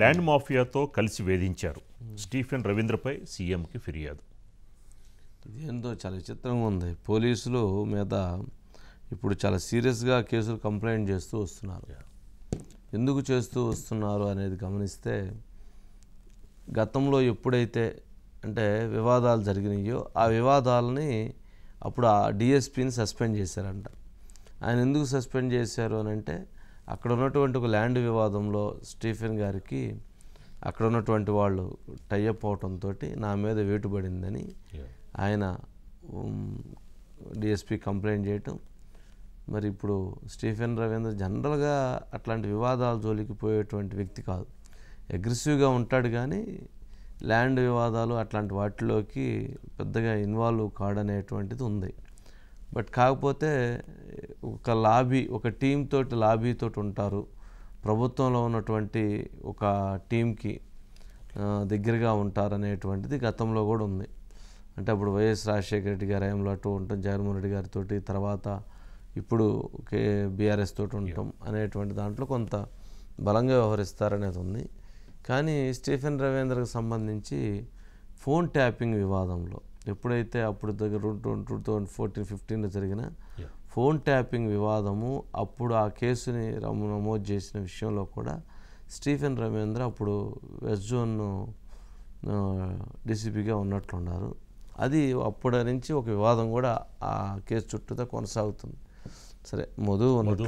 land మాఫియాతో కలిసి వేధించారు Stephen రవీంద్రపై సీఎంకి ఫిర్యాదు ఇదేందో చాలా విచిత్రంగా ఉంది పోలీసులు మీద ఇప్పుడు చాలా సీరియస్గా కేసులు కంప్లైంట్ చేస్తూ వస్తున్నారు ఎందుకు చేస్తూ వస్తున్నారు అనేది గమనిస్తే గతంలో ఎప్పుడైతే అంటే వివాదాలు జరిగినాయో ఆ వివాదాలని అప్పుడు ఆ డిఎస్పీని సస్పెండ్ చేశారంట ఆయన ఎందుకు సస్పెండ్ చేశారు అని అంటే అక్కడ ఉన్నటువంటి ఒక ల్యాండ్ వివాదంలో స్టీఫెన్ గారికి అక్కడ ఉన్నటువంటి వాళ్ళు టైఅప్ అవటంతో నా మీద వేటుబడిందని ఆయన డిఎస్పి కంప్లైంట్ చేయటం మరి ఇప్పుడు స్టీఫెన్ రవీంద్ర జనరల్గా అట్లాంటి వివాదాల జోలికి పోయేటువంటి వ్యక్తి కాదు అగ్రెసివ్గా ఉంటాడు కానీ ల్యాండ్ వివాదాలు అట్లాంటి వాటిలోకి పెద్దగా ఇన్వాల్వ్ కాడనేటువంటిది ఉంది బట్ కాకపోతే ఒక లాబీ ఒక టీం తోటి లాబీతో ఉంటారు ప్రభుత్వంలో ఉన్నటువంటి ఒక టీంకి దగ్గరగా ఉంటారు అనేటువంటిది గతంలో కూడా ఉంది అంటే అప్పుడు వైఎస్ రాజశేఖర రెడ్డి గారు ఏంలో అటు ఉంటాం జగన్మోహన్ రెడ్డి గారితో తర్వాత ఇప్పుడు కే బీఆర్ఎస్ తోటి ఉంటాం అనేటువంటి దాంట్లో కొంత బలంగా వ్యవహరిస్తారనేది ఉంది కానీ స్టీఫెన్ రవీంద్రకు సంబంధించి ఫోన్ ట్యాపింగ్ వివాదంలో ఎప్పుడైతే అప్పుడు దగ్గర టూ థౌజండ్ ఫోర్టీన్ ఫిఫ్టీన్లో జరిగిన ఫోన్ ట్యాపింగ్ వివాదము అప్పుడు ఆ కేసుని రమ్ము నమోదు చేసిన విషయంలో కూడా స్టీఫెన్ రవీంద్ర అప్పుడు వెస్ట్ జోన్ డిసిపిగా ఉన్నట్లున్నారు అది అప్పటి నుంచి ఒక వివాదం కూడా ఆ కేసు చుట్టూతో కొనసాగుతుంది సరే Madhu Madhu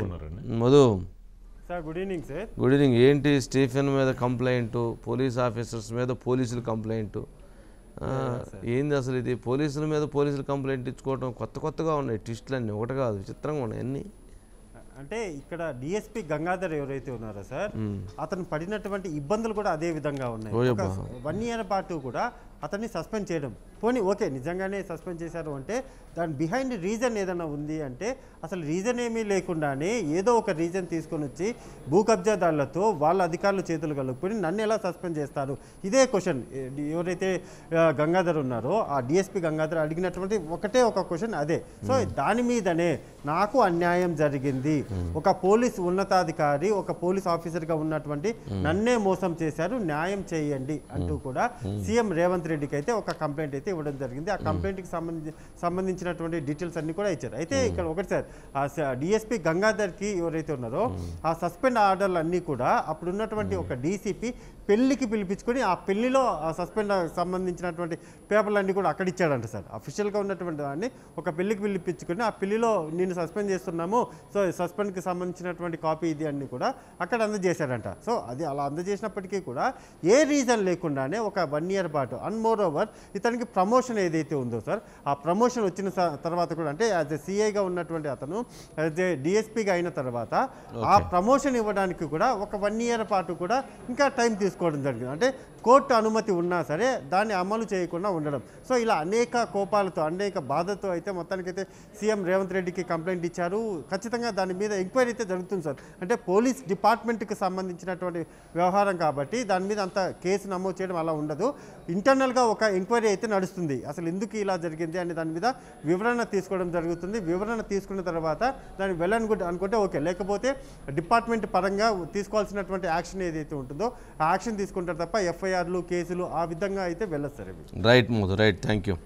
good evening sir good evening ఏంటి స్టీఫెన్ మీద కంప్లైంట్ పోలీస్ ఆఫీసర్స్ మీద పోలీసులు కంప్లైంట్ ఏంది అసలు ఇది పోలీసుల మీద పోలీసులు కంప్లైంట్ ఇచ్చుకోవడం కొత్త కొత్తగా ఉన్నాయి ట్విస్ట్లు అన్నీ ఒకటి కాదు విచిత్రంగా ఉన్నాయి అన్ని అంటే ఇక్కడ డిఎస్పి గంగాధర్ ఎవరైతే ఉన్నారో సార్ అతను పడినటువంటి ఇబ్బందులు కూడా అదే విధంగా ఉన్నాయి వన్ ఇయర్ పాటు కూడా అతన్ని సస్పెండ్ చేయడం పోనీ ఓకే నిజంగానే సస్పెండ్ చేశారు అంటే దాని బిహైండ్ రీజన్ ఏదైనా ఉంది అంటే అసలు రీజన్ ఏమీ లేకుండానే ఏదో ఒక రీజన్ తీసుకొని వచ్చి భూ కబ్జాదారులతో వాళ్ళ అధికారులు చేతులు కలుపుకొని నన్ను ఎలా సస్పెండ్ చేస్తారు ఇదే క్వశ్చన్ ఎవరైతే గంగాధర్ ఉన్నారో ఆ డిఎస్పి గంగాధర్ అడిగినటువంటి ఒకటే ఒక క్వశ్చన్ అదే సో దాని మీదనే నాకు అన్యాయం జరిగింది ఒక పోలీస్ ఉన్నతాధికారి ఒక పోలీస్ ఆఫీసర్గా ఉన్నటువంటి నన్నే మోసం చేశారు న్యాయం చేయండి అంటూ కూడా సీఎం రేవంత్ రెడ్డికి అయితే ఒక కంప్లైంట్ అయితే ఇవ్వడం జరిగింది ఆ కంప్లైంట్కి సంబంధించి సంబంధించినటువంటి డీటెయిల్స్ అన్ని కూడా ఇచ్చారు అయితే ఇక్కడ ఒకటి సార్ డిఎస్పీ గంగాధర్కి ఎవరైతే ఉన్నారో ఆ సస్పెండ్ ఆర్డర్లు అన్నీ కూడా అప్పుడున్నటువంటి ఒక డీసీపీ పెళ్లికి పిలిపించుకొని ఆ పెళ్లిలో సస్పెండ్ సంబంధించినటువంటి పేపర్లు అన్నీ కూడా అక్కడ ఇచ్చాడంట సార్ అఫీషియల్గా ఉన్నటువంటి దాన్ని ఒక పెళ్లికి పిలిపించుకొని ఆ పెళ్లిలో నేను సస్పెండ్ చేస్తున్నాము సో సస్పెండ్కి సంబంధించినటువంటి కాపీ ఇది అన్నీ కూడా అక్కడ అందజేశాడంట సో అది అలా అందజేసినప్పటికీ కూడా ఏ రీజన్ లేకుండానే ఒక వన్ ఇయర్ పాటు అండ్ మోర్ ఓవర్ ఇతనికి ప్రమోషన్ ఏదైతే ఉందో సార్ ఆ ప్రమోషన్ వచ్చిన తర్వాత కూడా అంటే యాజ్ ఎ సిఐగా ఉన్నటువంటి అతను యాజ్ ఎ డిఎస్పీగా అయిన తర్వాత ఆ ప్రమోషన్ ఇవ్వడానికి కూడా ఒక వన్ ఇయర్ పాటు కూడా ఇంకా టైం తీసుకోవడం జరిగింది అంటే కోర్టు అనుమతి ఉన్నా సరే దాన్ని అమలు చేయకుండా ఉండడం సో ఇలా అనేక కోపాలతో అనేక బాధతో అయితే మొత్తానికైతే సీఎం రేవంత్ రెడ్డికి కంప్లైంట్ ఇచ్చారు ఖచ్చితంగా దాని మీద ఎంక్వైరీ అయితే జరుగుతుంది సార్ అంటే పోలీస్ డిపార్ట్మెంట్కి సంబంధించినటువంటి వ్యవహారం కాబట్టి దాని మీద అంత కేసు నమోదు చేయడం అలా ఉండదు ఇంటర్నల్గా ఒక ఎంక్వైరీ అయితే నడుస్తుంది తెలుస్తుంది అసలు ఎందుకు ఇలా జరిగింది అనే దాని మీద వివరణ తీసుకోవడం జరుగుతుంది వివరణ తీసుకున్న తర్వాత దాన్ని వెల్ గుడ్ అనుకుంటే ఓకే లేకపోతే డిపార్ట్మెంట్ పరంగా తీసుకోవాల్సినటువంటి యాక్షన్ ఏదైతే ఉంటుందో ఆ యాక్షన్ తీసుకుంటారు తప్ప ఎఫ్ఐఆర్లు కేసులు ఆ విధంగా అయితే వెళ్ళదు సార్ రైట్ మోదు రైట్ థ్యాంక్ యూ